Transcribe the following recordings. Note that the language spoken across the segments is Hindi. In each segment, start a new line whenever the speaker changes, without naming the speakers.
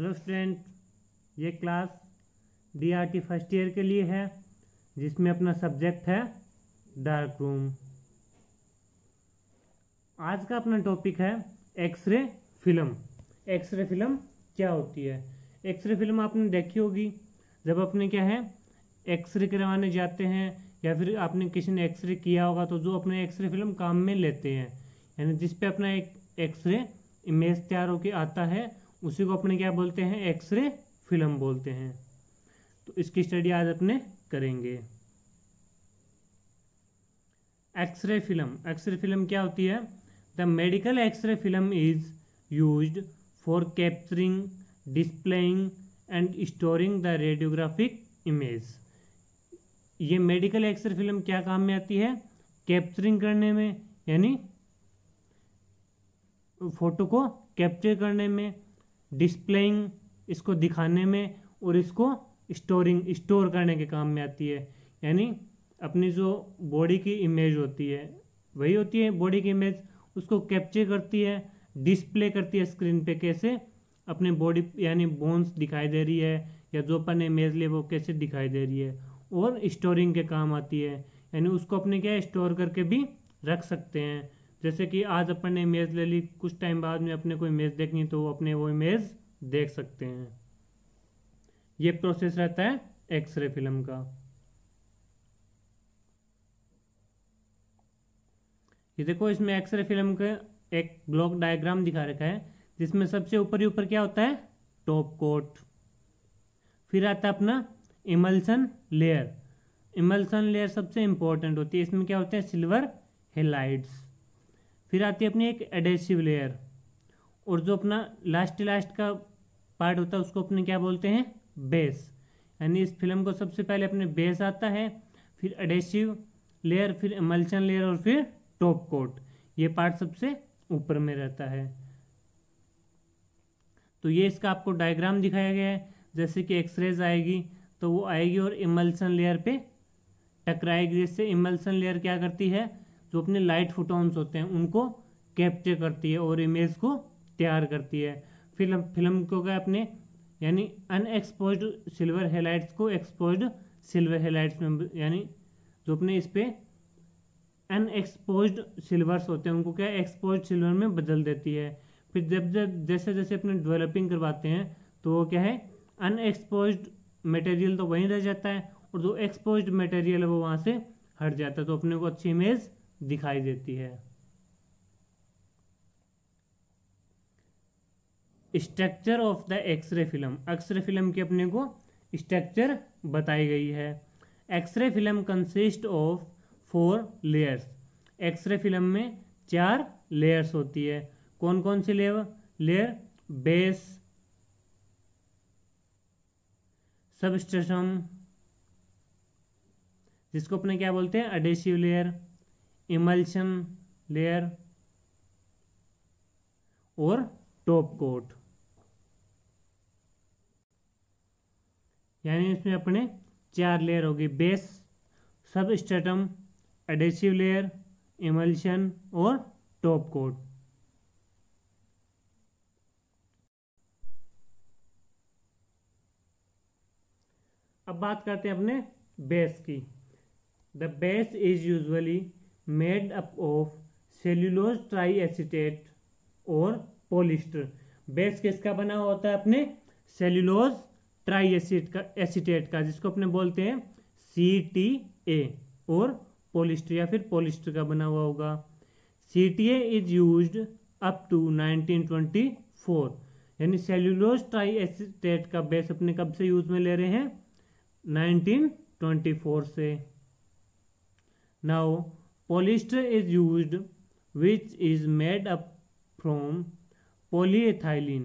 हेलो स्टूडेंट ये क्लास डीआरटी फर्स्ट ईयर के लिए है जिसमें अपना सब्जेक्ट है डार्क रूम आज का अपना टॉपिक है एक्सरे फिल्म एक्सरे फिल्म क्या होती है एक्सरे फिल्म आपने देखी होगी जब अपने क्या है एक्सरे करवाने जाते हैं या फिर आपने किसी ने एक्सरे किया होगा तो जो अपने एक्सरे फिल्म काम में लेते हैं यानी जिसपे अपना एक एक्सरे इमेज तैयार होकर आता है उसी को अपने क्या बोलते हैं एक्सरे फिल्म बोलते हैं तो इसकी स्टडी आज अपने करेंगे एक्सरे फिल्म एक्सरे फिल्म क्या होती है the medical x-ray film is use for capturing displaying and storing the radiographic image ये मेडिकल एक्सरे फिल्म क्या काम में आती है कैप्चरिंग करने में यानी फोटो को कैप्चर करने में डिस्प्लेइंग इसको दिखाने में और इसको स्टोरिंग स्टोर करने के काम में आती है यानी अपनी जो बॉडी की इमेज होती है वही होती है बॉडी की इमेज उसको कैप्चर करती है डिस्प्ले करती है स्क्रीन पे कैसे अपने बॉडी यानी बोन्स दिखाई दे रही है या जो अपन इमेज लिए वो कैसे दिखाई दे रही है और स्टोरिंग के काम आती है यानी उसको अपने क्या स्टोर करके भी रख सकते हैं जैसे कि आज अपन ने इमेज ले ली कुछ टाइम बाद में अपने को इमेज देखनी तो अपने वो इमेज देख सकते हैं ये प्रोसेस रहता है एक्सरे फिल्म का ये देखो इसमें एक्सरे फिल्म का एक ब्लॉक डायग्राम दिखा रखा है जिसमें सबसे ऊपर ही ऊपर क्या होता है टॉप कोट फिर आता है अपना इमल्सन लेयर इमल्सन लेयर सबसे इंपॉर्टेंट होती है इसमें क्या होते हैं सिल्वर हेलाइड्स फिर आती है अपनी एक एडेसिव लेयर और जो अपना लास्ट लास्ट का पार्ट होता है उसको अपने क्या बोलते हैं बेस यानी इस फिल्म को सबसे पहले अपने बेस आता है फिर एडेसिव लेयर फिर एमल्शन लेयर और फिर टॉप कोट ये पार्ट सबसे ऊपर में रहता है तो ये इसका आपको डायग्राम दिखाया गया है जैसे कि एक्सरेज आएगी तो वो आएगी और इमल्सन लेयर पे टकराएगी जिससे इमल्सन लेयर क्या करती है जो अपने लाइट फोटॉन्स होते हैं उनको कैप्चर करती है और इमेज को तैयार करती है फिल्म फिल्म को क्या अपने यानी अनएक्सपोज सिल्वर हेलाइट्स को एक्सपोज सिल्वर हेलाइट्स में यानी जो अपने इस पर अनएक्सपोज सिल्वर्स होते हैं उनको क्या एक्सपोज सिल्वर में बदल देती है फिर जब जब जैसे जैसे अपने डेवलपिंग करवाते हैं तो वो क्या है अनएक्सपोज मटेरियल तो वहीं रह जाता है और जो एक्सपोज मटेरियल है वो वहाँ से हट जाता है तो अपने को अच्छी इमेज दिखाई देती है structure of the x-ray film x-ray film की अपने को स्ट्रक्चर बताई गई है x-ray film consist of four layers x-ray film में चार लेयर्स होती है कौन कौन सी लेयर लेयर बेस सबस्टेशम जिसको अपने क्या बोलते हैं अडेसिव लेयर इमल्शन लेयर और टॉप कोट यानी इसमें अपने चार लेयर होगी base substratum adhesive layer emulsion और टॉप कोट अब बात करते हैं अपने बेस की the base is usually made up of cellulose triacetate और पोलिस्टर बेस किसका बना होता है अपने सेल्यूलोज ट्राई एसिड का एसिटेट का जिसको अपने बोलते हैं सी टी ए और पोलिस्टर या फिर पोलिस्टर का बना हुआ होगा C T A is use up to 1924 यानी सेल्यूलोज ट्राई एसिटेट का बेस अपने कब से यूज में ले रहे हैं 1924 से now polyester is used which is made up from polyethylene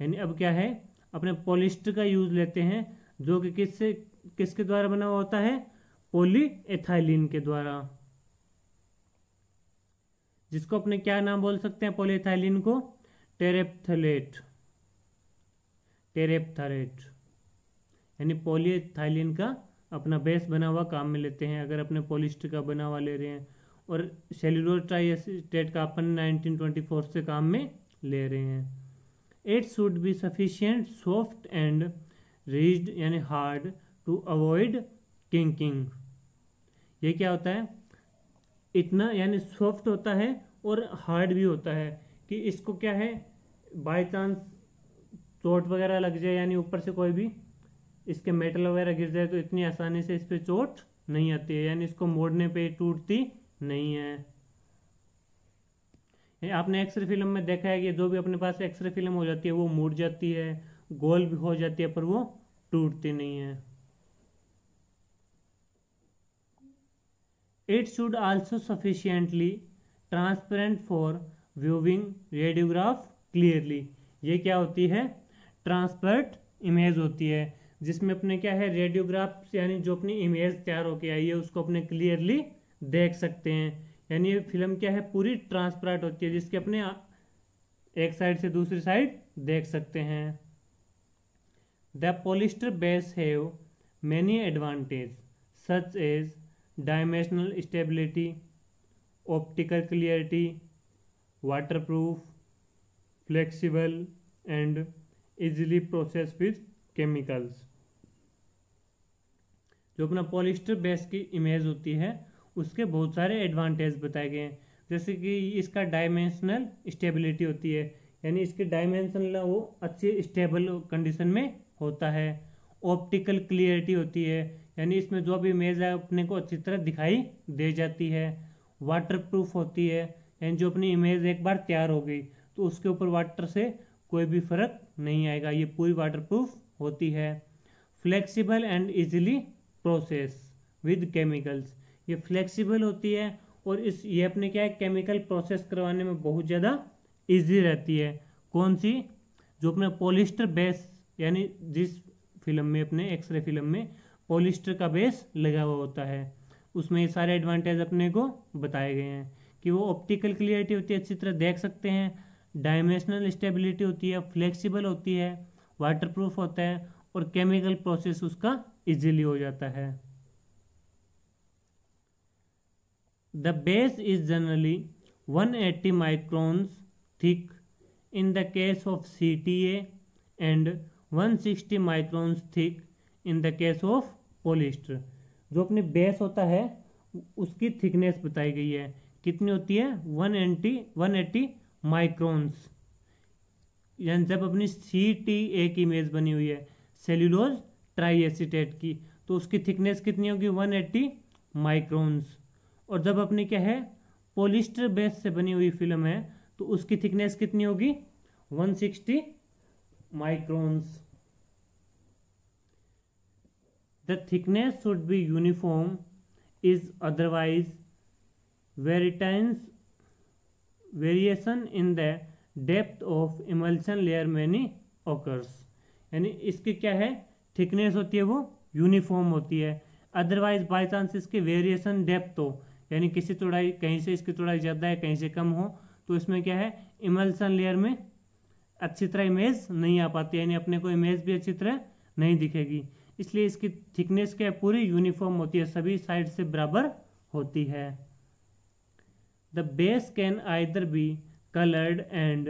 यानी अब क्या है अपने पोलिस्टर का यूज लेते हैं जो कि किससे किसके द्वारा बना हुआ होता है पोलीएथाइलिन के द्वारा जिसको अपने क्या नाम बोल सकते हैं पोलीएथाइलिन को टेरेप्थलेट टेरेप्थलेट यानी पोलीएथाइलिन का अपना बेस बना हुआ काम में लेते हैं अगर अपने पॉलिस्टर का बना हुआ ले रहे हैं और सेल्यूलर ट्राई एसिटेट का अपन 1924 से काम में ले रहे हैं it should be sufficient soft and rigid यानी हार्ड टू अवॉइड किंकिंग ये क्या होता है इतना यानी सॉफ्ट होता है और हार्ड भी होता है कि इसको क्या है बाई चांस चोट वगैरह लग जाए यानी ऊपर से कोई भी इसके मेटल वगैरह गिर जाए तो इतनी आसानी से इस पर चोट नहीं आती है यानी इसको मोड़ने पे टूटती नहीं है आपने एक्सरे फिल्म में देखा है कि जो भी अपने पास एक्सरे फिल्म हो जाती है वो मुड़ जाती है गोल भी हो जाती है पर वो टूटती नहीं है it should also sufficiently transparent for viewing radiograph clearly ये क्या होती है ट्रांसपेरेंट इमेज होती है जिसमें अपने क्या है रेडियोग्राफ यानी जो अपनी इमेज तैयार होके आई है उसको अपने क्लियरली देख सकते हैं यानी ये फिल्म क्या है पूरी ट्रांसपरेंट होती है जिसके अपने एक साइड से दूसरी साइड देख सकते हैं the polyester base have many advantage such as dimensional stability optical clarity waterproof flexible and easily process with chemicals जो अपना पॉलिस्टर बेस की इमेज होती है उसके बहुत सारे एडवांटेज बताए गए हैं जैसे कि इसका डायमेंशनल स्टेबिलिटी होती है यानी इसके डायमेंशन वो अच्छे स्टेबल कंडीशन में होता है ऑप्टिकल क्लियरिटी होती है यानी इसमें जो भी इमेज है अपने को अच्छी तरह दिखाई दे जाती है वाटर प्रूफ होती है यानी जो अपनी इमेज एक बार तैयार हो गई तो उसके ऊपर वाटर से कोई भी फर्क नहीं आएगा ये पूरी वाटर प्रूफ होती है flexible and easily process with chemicals ये फ्लेक्सिबल होती है और इस ये अपने क्या है केमिकल प्रोसेस करवाने में बहुत ज़्यादा इजी रहती है कौन सी जो अपने पॉलिस्टर बेस यानी जिस फिल्म में अपने एक्सरे फिल्म में पॉलिस्टर का बेस लगा हुआ होता है उसमें ये सारे एडवांटेज अपने को बताए गए हैं कि वो ऑप्टिकल क्लियरिटी होती है अच्छी तरह देख सकते हैं डायमेंशनल स्टेबिलिटी होती है फ्लेक्सिबल होती है वाटरप्रूफ होता है और केमिकल प्रोसेस उसका इजीली हो जाता है the base is generally 180 microns thick in the case of CTA and 160 microns thick in the case of polyester जो अपनी बेस होता है उसकी थिकनेस बताई गई है कितनी होती है one eighty one eighty microns यानी जब अपनी सी टी ए की इमेज बनी हुई है सेल्यूलोज ट्राई एसीटेट की तो उसकी थिकनेस कितनी होगी 180 माइक्रोन्स और जब अपने क्या है पोलिस्टर बेस से बनी हुई फिल्म है तो उसकी थिकनेस कितनी होगी 160 microns the thickness should be uniform is otherwise variations variation in the depth of emulsion layer many occurs यानी इसके क्या है थिकनेस होती है वो यूनिफॉर्म होती है अदरवाइज बाई चांस इसके वेरिएशन डेप्थ हो यानी किसी चौड़ाई कहीं से इसकी चौड़ाई ज़्यादा है कहीं से कम हो तो इसमें क्या है इमल्सन लेयर में अच्छी तरह इमेज नहीं आ पाती यानी अपने को इमेज भी अच्छी तरह नहीं दिखेगी इसलिए इसकी थिकनेस क्या है पूरी यूनिफॉर्म होती है सभी साइड से बराबर होती है the base can either be coloured and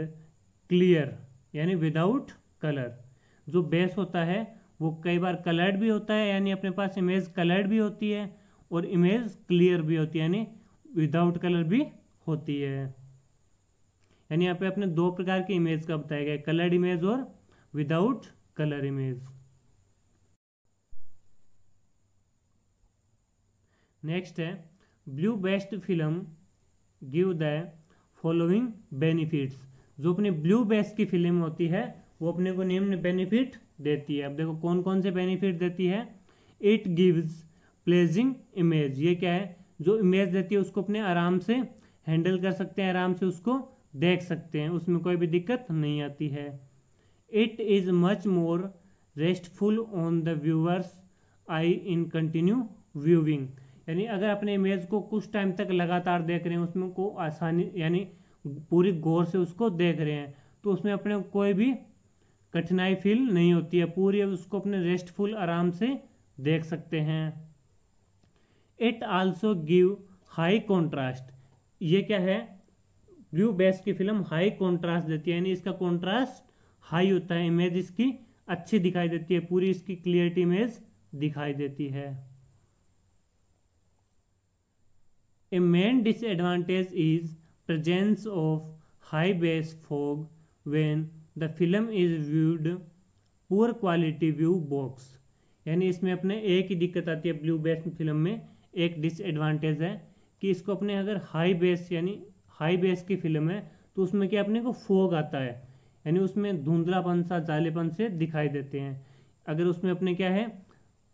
clear यानी विदाउट कलर जो बेस होता है वो कई बार कलर्ड भी होता है यानी अपने पास इमेज कलर्ड भी होती है और इमेज क्लियर भी होती है यानी विदाउट कलर भी होती है यानी यहाँ पे अपने दो प्रकार के इमेज का बताया गया कलर्ड इमेज और विदाउट कलर इमेज नेक्स्ट है blue based film give the following benefits जो अपनी ब्लू बेस्ट की फिल्म होती है वो अपने को निम्न बेनिफिट देती है अब देखो कौन कौन से बेनिफिट देती है इट गिव्स प्लेजिंग इमेज ये क्या है जो इमेज देती है उसको अपने आराम से हैंडल कर सकते हैं आराम से उसको देख सकते हैं उसमें कोई भी दिक्कत नहीं आती है it is much more restful on the viewers eye in continue viewing यानी अगर अपने इमेज को कुछ टाइम तक लगातार देख रहे हैं उसमें को आसानी यानी पूरी गौर से उसको देख रहे हैं तो उसमें अपने कोई भी कठिनाई फील नहीं होती है पूरी अब उसको अपने रेस्टफुल आराम से देख सकते हैं it also give high contrast ये क्या है ब्लू बेस की फिल्म हाई कॉन्ट्रास्ट देती है यानी इसका कॉन्ट्रास्ट हाई होता है इमेज इसकी अच्छी दिखाई देती है पूरी इसकी क्लियरिटी इमेज दिखाई देती है a main disadvantage is presence of high base fog when the film is viewed poor quality view box यानी इसमें अपने एक ही दिक्कत आती है ब्लू बेस फिल्म में एक डिसएडवांटेज है कि इसको अपने अगर हाई बेस यानी हाई बेस की फिल्म है तो उसमें क्या अपने को फोग आता है यानी उसमें धुंधलापन सा जालेपन से दिखाई देते हैं अगर उसमें अपने क्या है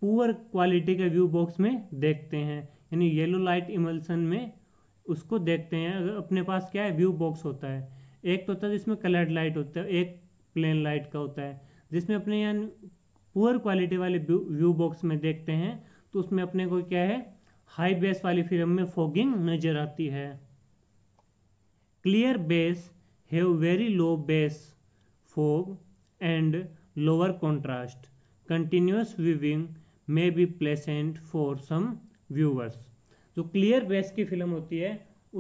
पुअर क्वालिटी के व्यू बॉक्स में देखते हैं यानी येलो लाइट इमल्सन में उसको देखते हैं अगर अपने पास क्या है व्यू बॉक्स होता है एक तो होता है जिसमें कलर्ड लाइट होता है एक प्लेन लाइट का होता है जिसमें अपने यहाँ पुअर क्वालिटी वाले व्यू बॉक्स में देखते हैं तो उसमें अपने को क्या है हाई बेस वाली फिल्म में फॉगिंग नजर आती है clear base have very low base fog and lower contrast continuous viewing may be pleasant for some viewers जो क्लियर बेस की फिल्म होती है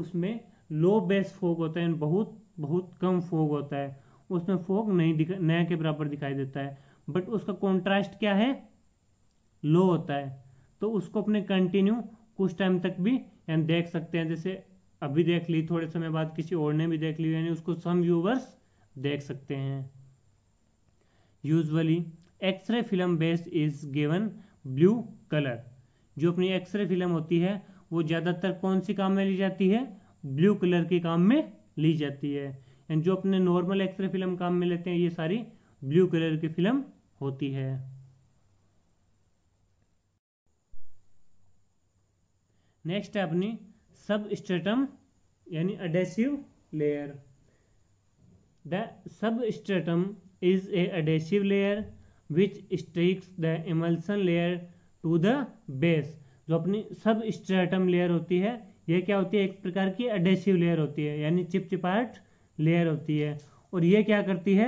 उसमें लो बेस फोग होता है बहुत बहुत कम फोग होता है उसमें फोग नहीं दिख नया के बराबर दिखाई देता है बट उसका कॉन्ट्रास्ट क्या है लो होता है तो उसको अपने कंटिन्यू कुछ टाइम तक भी यानी देख सकते हैं जैसे अभी देख ली थोड़े समय बाद किसी और ने भी देख ली यानी उसको सम व्यूवर्स देख सकते हैं usually x-ray film based is given blue colour जो अपनी एक्सरे फिल्म होती है वो ज़्यादातर कौन सी काम में ली जाती है ब्लू कलर के काम में ली जाती है एंड जो अपने नॉर्मल एक्सरे फिल्म काम में लेते हैं ये सारी ब्लू कलर की फिल्म होती है नेक्स्ट है अपनी सब स्टेटम यानी adhesive layer the substratum is a adhesive layer which sticks the emulsion layer to the base जो अपनी सब स्टेटम लेयर होती है ये क्या होती है एक प्रकार की एडेसिव लेयर होती है यानी चिपचिपाहट लेयर होती है और ये क्या करती है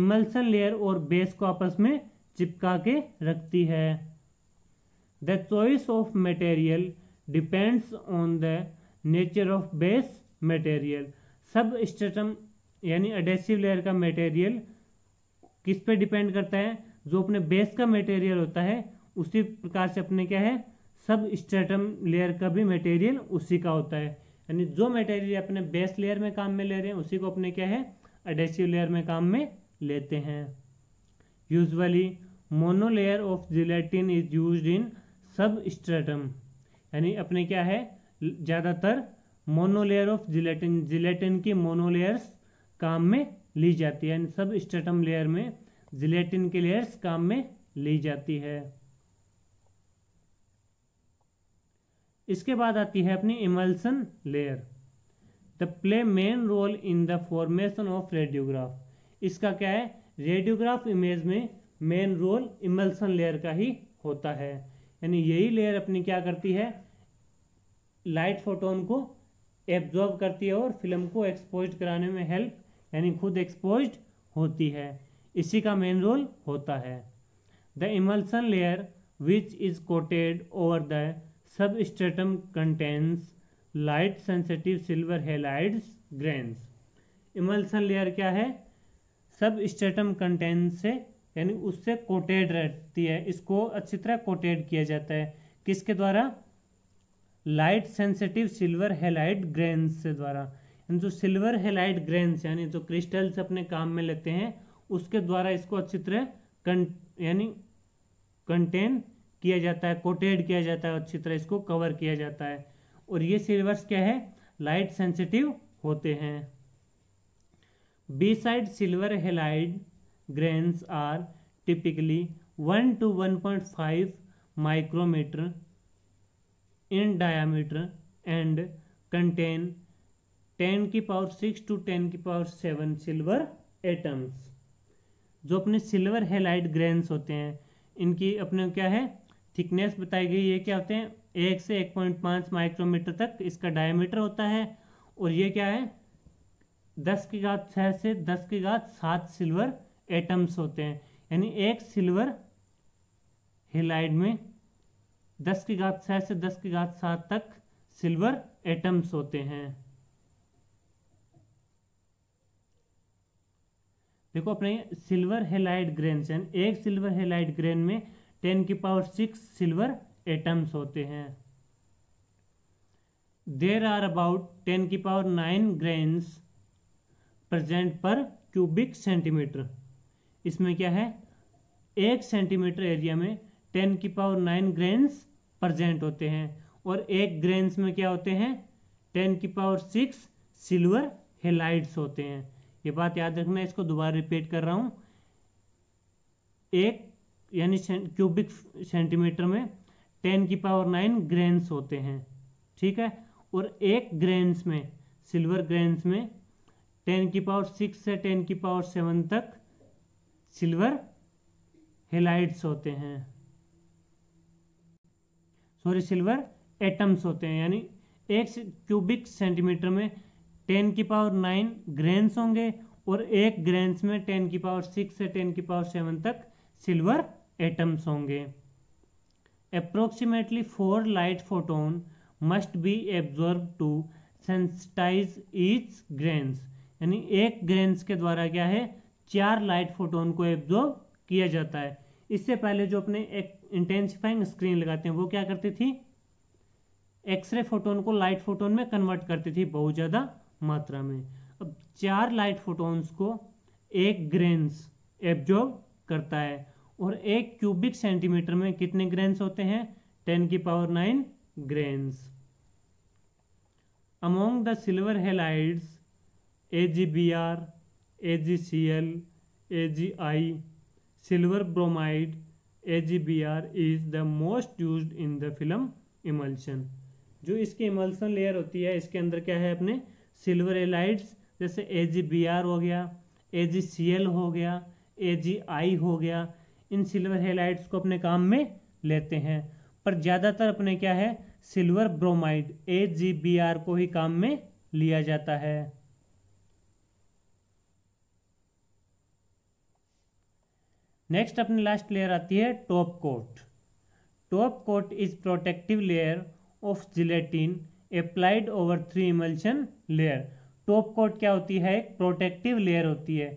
इमल्सन लेयर और बेस को आपस में चिपका के रखती है the choice of material depends on the nature of base material substratum यानी एडेसिव लेयर का मटेरियल किस पे डिपेंड करता है जो अपने बेस का मटेरियल होता है उसी प्रकार से अपने क्या है सब स्टेटम लेयर का भी मटेरियल उसी का होता है यानी जो मटेरियल अपने बेस लेयर में काम में ले रहे हैं उसी को अपने क्या है एडेसिव लेयर में काम में लेते हैं usually monolayer of gelatin is use in substratum यानी अपने क्या है ज़्यादातर मोनोलेयर ऑफ जिलेटिन जिलेटिन की मोनोलेयर्स काम में ली जाती है सब स्टेटम लेयर में जिलेटिन की लेयर्स काम में ली जाती है इसके बाद आती है अपनी emulsion layer the play main role in the formation of radiograph इसका क्या है रेडियोग्राफ इमेज में मेन रोल इमल्सन लेयर का ही होता है यानी यही लेयर अपनी क्या करती है लाइट फोटोन को एब्जॉर्ब करती है और फिल्म को एक्सपोज कराने में हेल्प यानी खुद एक्सपोज होती है इसी का मेन रोल होता है the emulsion layer which is coated over the substratum contains light sensitive silver halides grains emulsion layer क्या है सब स्टेटम कंटेंस से यानी उससे कोटेड रहती है इसको अच्छी तरह कोटेड किया जाता है किसके द्वारा light sensitive silver halide grains से द्वारा जो सिल्वर हेलाइट ग्रेन्स यानी जो क्रिस्टल्स अपने काम में लेते हैं उसके द्वारा इसको अच्छी तरह कंट यानी कंटेन किया जाता है कोटेड किया जाता है अच्छी तरह इसको कवर किया जाता है और ये सिल्वर्स क्या है लाइट सेंसिटिव होते हैं be side silver halide grains are typically 1 to 1.5 micrometer in diameter and contain 10 की पावर 6 टू 10 की पावर 7 सिल्वर एटम्स जो अपने सिल्वर हेलाइड ग्रेन्स होते हैं इनकी अपने क्या है थिकनेस बताई गई ये क्या होते हैं एक से एक पॉइंट पाँच माइक्रोमीटर तक इसका डायमीटर होता है और ये क्या है दस की घात छः से दस की घात सात सिल्वर एटम्स होते हैं यानी एक सिल्वर हिलाइड में दस की घात छः से दस की घात सात तक सिल्वर एटम्स होते हैं देखो अपने सिल्वर हेलाइड ग्रेन से एक सिल्वर हेलाइड ग्रेन में टेन की पावर सिक्स सिल्वर एटम्स होते हैं देर आर अबाउट टेन की power nine grains present per cubic centimeter इसमें क्या है एक सेंटीमीटर एरिया में टेन की पावर नाइन ग्रेन्स प्रजेंट होते हैं और एक ग्रेन्स में क्या होते हैं टेन की पावर सिक्स सिल्वर हेलाइट्स होते हैं ये बात याद रखना इसको दोबारा रिपीट कर रहा हूँ एक यानी क्यूबिक सेंटीमीटर में टेन की पावर नाइन ग्रेन्स होते हैं ठीक है और एक ग्रेन्स में सिल्वर ग्रेन्स में टेन की पावर सिक्स से टेन की पावर सेवन तक सिल्वर हेलाइट्स होते हैं सॉरी सिल्वर एटम्स होते हैं यानी एक क्यूबिक सेंटीमीटर में टेन की पावर नाइन ग्रेन्स होंगे और एक ग्रेन्स में टेन की पावर सिक्स से टेन की पावर सेवन तक सिल्वर एटम्स होंगे approximately four light photon must be absorb to sensitize each grains यानी एक ग्रेन्स के द्वारा क्या है चार लाइट फोटोन को एब्जॉर्ब किया जाता है इससे पहले जो अपने एक इंटेंसिफाइंग स्क्रीन लगाते हैं वो क्या करती थी एक्सरे फोटोन को लाइट फोटोन में कन्वर्ट करती थी बहुत ज़्यादा मात्रा में अब चार लाइट फोटोन्स को एक ग्रेन्स एब्जॉर्ब करता है और एक क्यूबिक सेंटीमीटर में कितने ग्रेन्स होते हैं टेन की power nine grains among the silver halides A G B R A G C L A G I silver bromide A G B R is the most use in the film emulsion जो इसकी इमल्शन लेयर होती है इसके अंदर क्या है अपने सिल्वर एलाइड्स जैसे ए जी बी आर हो गया ए जी सी एल हो गया ए जी आई हो गया इन सिल्वर हेलाइट्स को अपने काम में लेते हैं पर ज़्यादातर अपने क्या है सिल्वर ब्रोमाइड ए को ही काम में लिया जाता है नेक्स्ट अपनी लास्ट लेयर आती है top coat top coat is protective layer of gelatin applied over three emulsion layer top coat क्या होती है एक प्रोटेक्टिव लेयर होती है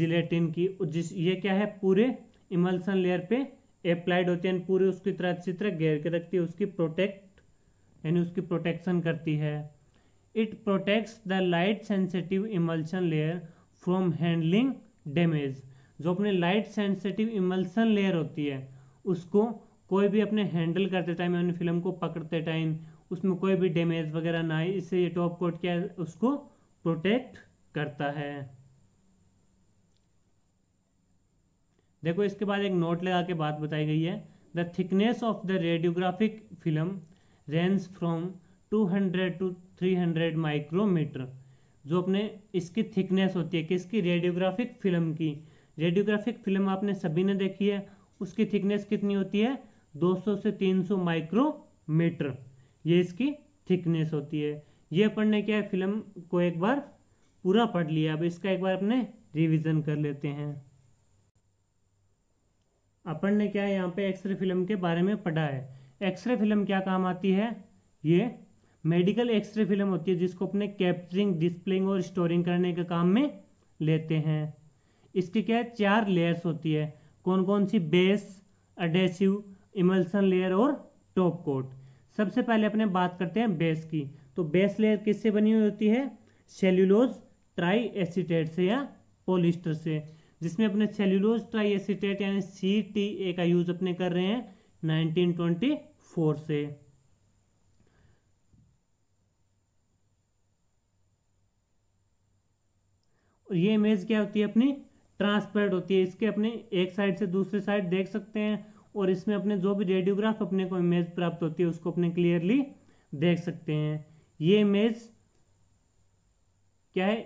जिलेटिन की जिस ये क्या है पूरे इमल्सन लेयर पे अप्लाइड होते हैं पूरी उसकी तरह अच्छी तरह घेर के रखती है उसकी प्रोटेक्ट यानी उसकी प्रोटेक्शन करती है it protects the light sensitive emulsion layer from handling damage जो अपने लाइट सेंसिटिव इमल्सन लेयर होती है उसको कोई भी अपने हैंडल करते टाइम यानी फिल्म को पकड़ते टाइम उसमें कोई भी डैमेज वगैरह ना आए इससे ये टॉप कोट क्या उसको प्रोटेक्ट करता है देखो इसके बाद एक नोट लगा के बात बताई गई है the thickness of the radiographic film range from 200 to 300 micrometer जो अपने इसकी थिकनेस होती है किसकी रेडियोग्राफिक फिल्म की रेडियोग्राफिक फिल्म आपने सभी ने देखी है उसकी थिकनेस कितनी होती है 200 से 300 माइक्रोमीटर ये इसकी थिकनेस होती है ये अपन ने क्या है फिल्म को एक बार पूरा पढ़ लिया अब इसका एक बार अपने रिविजन कर लेते हैं अपन ने क्या है यहाँ पे एक्सरे फिल्म के बारे में पढ़ा है एक्सरे फिल्म क्या काम आती है ये मेडिकल एक्सरे फिल्म होती है जिसको अपने कैप्चरिंग डिस्प्लेइंग और स्टोरिंग करने के काम में लेते हैं इसकी क्या है चार लेयर्स होती है कौन कौन सी बेस अडेसिव इमल्सन लेयर और टॉप कोट सबसे पहले अपने बात करते हैं बेस की तो बेस लेयर किससे बनी हुई होती है सेल्यूलोज ट्राई एसिटेट से या पोलिस्टर से जिसमें अपने सेल्यूलोज ट्राई यानी सी टी ए का यूज अपने कर रहे हैं 1924 से और ये इमेज क्या होती है अपनी ट्रांसपेरेंट होती है इसके अपने एक साइड से दूसरी साइड देख सकते हैं और इसमें अपने जो भी रेडियोग्राफ अपने को इमेज प्राप्त होती है उसको अपने क्लियरली देख सकते हैं ये इमेज क्या है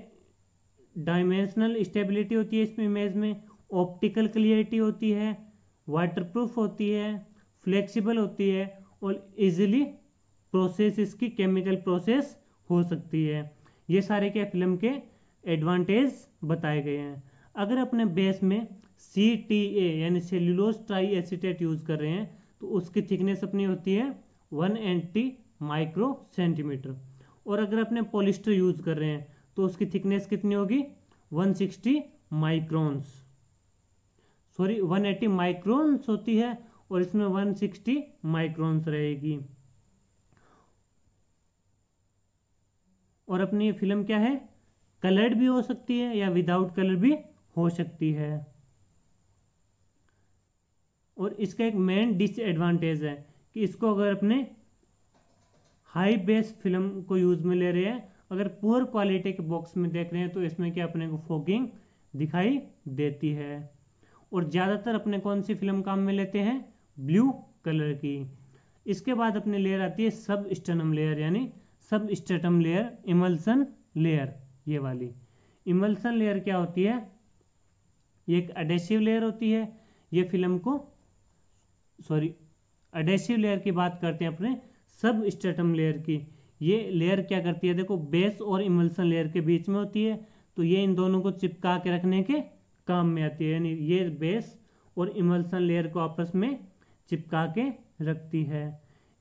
डायमेंशनल स्टेबिलिटी होती है इस इमेज में ऑप्टिकल क्लियरिटी होती है वाटरप्रूफ होती है फ्लेक्सिबल होती है और इजीली प्रोसेस इसकी केमिकल प्रोसेस हो सकती है ये सारे क्या फिल्म के एडवांटेज बताए गए हैं अगर अपने बेस में सी टी ए यानी सेल्यूलोज ट्राई एसीटेट यूज कर रहे हैं तो उसकी थिकनेस अपनी होती है वन एंटी माइक्रो सेंटीमीटर और अगर अपने पॉलिस्टर यूज कर रहे हैं तो उसकी थिकनेस कितनी होगी 160 microns sorry one eighty microns होती है और इसमें 160 माइक्रोन्स रहेगी और अपनी फिल्म क्या है कलर्ड भी हो सकती है या विदाउट कलर भी हो सकती है और इसका एक मेन डिसएडवांटेज है कि इसको अगर अपने हाई बेस फिल्म को यूज़ में ले रहे हैं अगर पुअर क्वालिटी के बॉक्स में देख रहे हैं तो इसमें क्या अपने को फोगिंग दिखाई देती है और ज़्यादातर अपने कौन सी फिल्म काम में लेते हैं ब्लू कलर की इसके बाद अपने लेयर आती है सब स्टनम लेयर यानी सब स्टेटम लेयर इमल्सन लेयर ये वाली इमल्सन लेयर क्या होती है ये एक अडेसिव लेयर होती है ये फिल्म को सॉरी अडेसिव लेयर की बात करते हैं अपने सब स्टेटम लेयर की ये लेयर क्या करती है देखो बेस और इमल्सन लेयर के बीच में होती है तो ये इन दोनों को चिपका के रखने के काम में आती है यानी ये बेस और इमल्सन लेयर को आपस में चिपका के रखती है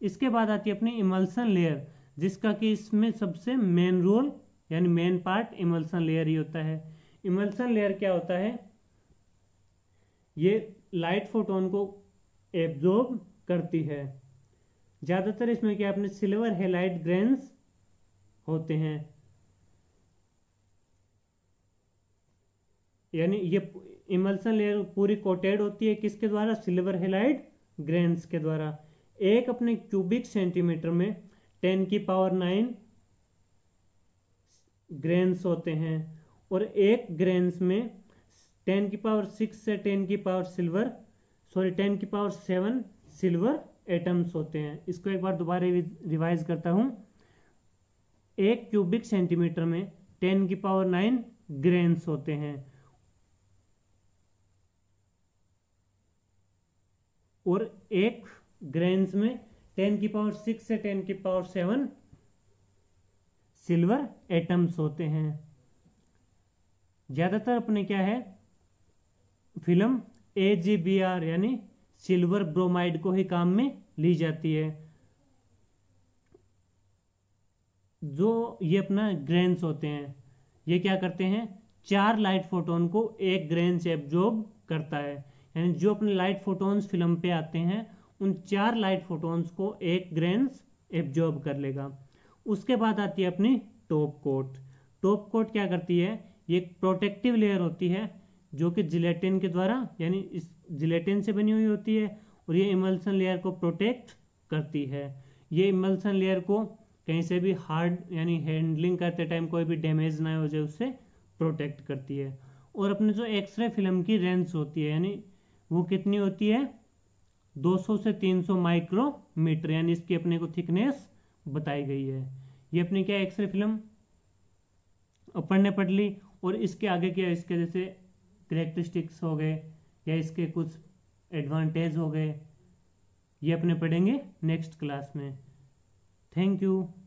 इसके बाद आती है अपनी इमल्सन लेयर जिसका कि इसमें सबसे मेन रोल यानी मेन पार्ट इमल्सन लेयर ही होता है इमल्सन लेयर क्या होता है ये लाइट फोटोन को एब्जॉर्ब करती है ज़्यादातर इसमें क्या अपने सिल्वर हेलाइट ग्रेन्स होते हैं यानी ये इमल्सन लेयर पूरी कोटेड होती है किसके द्वारा सिल्वर हेलाइट ग्रेन्स के द्वारा एक अपने क्यूबिक सेंटीमीटर में टेन की पावर नाइन ग्रेन्स होते हैं और एक ग्रेन्स में टेन की पावर सिक्स से टेन की पावर सिल्वर सॉरी टेन की पावर सेवन सिल्वर एटम्स होते हैं इसको एक बार दोबारा रिवाइज करता हूँ एक क्यूबिक सेंटीमीटर में टेन की पावर नाइन ग्रेन्स होते हैं और एक ग्रेन्स में टेन की पावर सिक्स से टेन की पावर सेवन सिल्वर एटम्स होते हैं ज़्यादातर अपने क्या है film A G B R यानी सिल्वर ब्रोमाइड को ही काम में ली जाती है जो ये अपना ग्रेन्स होते हैं ये क्या करते हैं चार लाइट फोटोन को एक ग्रेन से एब्जॉर्ब करता है यानी जो अपने लाइट फोटोन्स फिल्म पे आते हैं उन चार लाइट फोटोन्स को एक ग्रेन्स एब्जॉर्ब कर लेगा उसके बाद आती है अपनी टॉप कोट टॉप कोट क्या करती है ये प्रोटेक्टिव लेयर होती है जो कि जिलेटिन के द्वारा यानी इस जिलेटिन से बनी हुई होती है और ये इमल्सन लेयर को प्रोटेक्ट करती है ये इमल्सन लेयर को कहीं से भी हार्ड यानी हैंडलिंग करते टाइम कोई भी डैमेज ना हो जाए उससे प्रोटेक्ट करती है और अपने जो एक्सरे फिल्म की रेंज होती है यानी वो कितनी होती है 200 से 300 माइक्रोमीटर यानी इसकी अपने को थिकनेस बताई गई है ये अपनी क्या एक्सरे फिल्म पढ़ने पड़ ली और इसके आगे क्या इसके जैसे करेक्टरिस्टिक्स हो गए या इसके कुछ एडवांटेज हो गए ये अपने पढ़ेंगे नेक्स्ट क्लास में थैंक यू